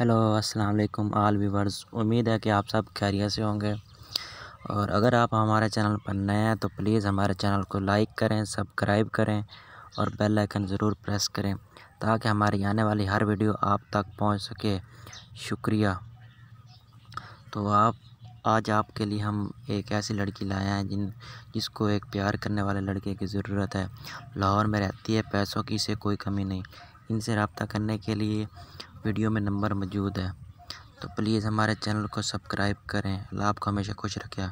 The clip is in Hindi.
हेलो अस्सलाम वालेकुम आल व्यूवर्स उम्मीद है कि आप सब खैरियत से होंगे और अगर आप हमारे चैनल पर नए हैं तो प्लीज़ हमारे चैनल को लाइक करें सब्सक्राइब करें और बेल आइकन ज़रूर प्रेस करें ताकि हमारी आने वाली हर वीडियो आप तक पहुंच सके शुक्रिया तो आप आज आपके लिए हम एक ऐसी लड़की लाए हैं जिन जिसको एक प्यार करने वाले लड़के की ज़रूरत है लाहौर में रहती है पैसों की से कोई कमी नहीं इनसे रबता करने के लिए वीडियो में नंबर मौजूद है तो प्लीज़ हमारे चैनल को सब्सक्राइब करें अल्लाह आपको हमेशा खुश रखें